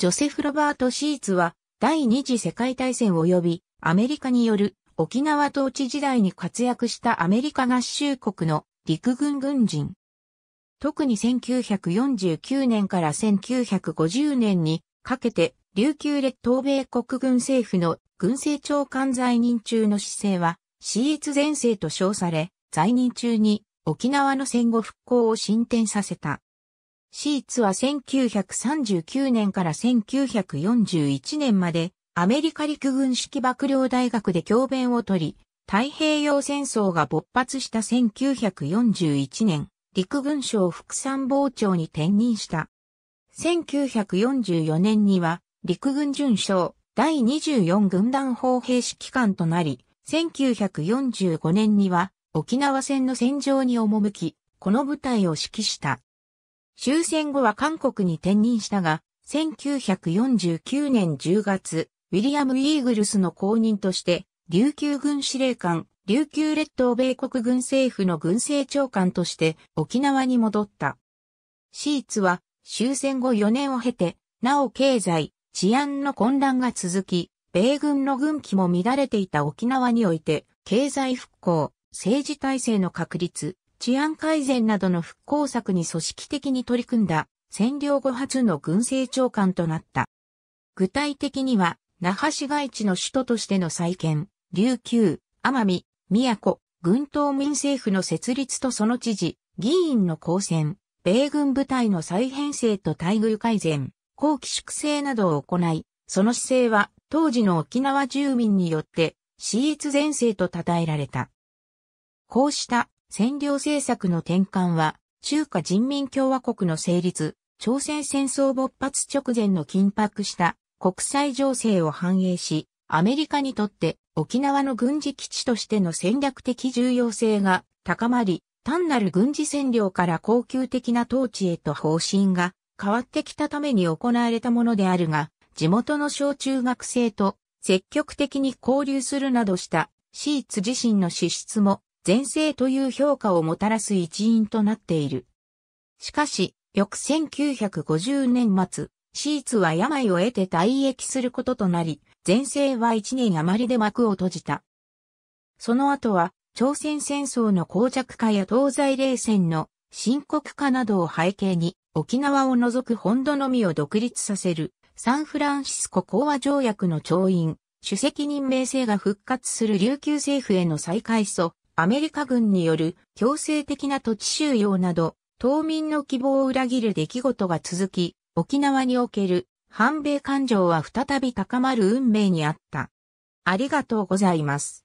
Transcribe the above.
ジョセフ・ロバート・シーツは第二次世界大戦及びアメリカによる沖縄統治時代に活躍したアメリカ合衆国の陸軍軍人。特に1949年から1950年にかけて琉球列島米国軍政府の軍政長官在任中の姿勢は、シーツ前世と称され、在任中に沖縄の戦後復興を進展させた。シーツは1939年から1941年までアメリカ陸軍式幕僚大学で教鞭を取り、太平洋戦争が勃発した1941年、陸軍省副参謀長に転任した。1944年には陸軍準将第24軍団砲兵指揮官となり、1945年には沖縄戦の戦場に赴き、この部隊を指揮した。終戦後は韓国に転任したが、1949年10月、ウィリアム・イーグルスの後任として、琉球軍司令官、琉球列島米国軍政府の軍政長官として沖縄に戻った。シーツは終戦後4年を経て、なお経済、治安の混乱が続き、米軍の軍機も乱れていた沖縄において、経済復興、政治体制の確立、治安改善などの復興策に組織的に取り組んだ、占領後初の軍政長官となった。具体的には、那覇市街地の首都としての再建、琉球、奄美、宮古、軍島民政府の設立とその知事、議員の公選、米軍部隊の再編成と待遇改善、後期粛清などを行い、その姿勢は当時の沖縄住民によって、私立前世と称えられた。こうした占領政策の転換は、中華人民共和国の成立、朝鮮戦争勃発直前の緊迫した国際情勢を反映し、アメリカにとって沖縄の軍事基地としての戦略的重要性が高まり、単なる軍事占領から恒久的な統治へと方針が変わってきたために行われたものであるが、地元の小中学生と積極的に交流するなどしたシーツ自身の資質も全盛という評価をもたらす一因となっている。しかし、翌1950年末、シーツは病を得て退役することとなり、全盛は1年余りで幕を閉じた。その後は、朝鮮戦争の膠着化や東西冷戦の深刻化などを背景に、沖縄を除く本土のみを独立させる、サンフランシスコ講和条約の調印、主席任命制が復活する琉球政府への再開組、アメリカ軍による強制的な土地収容など、島民の希望を裏切る出来事が続き、沖縄における反米感情は再び高まる運命にあった。ありがとうございます。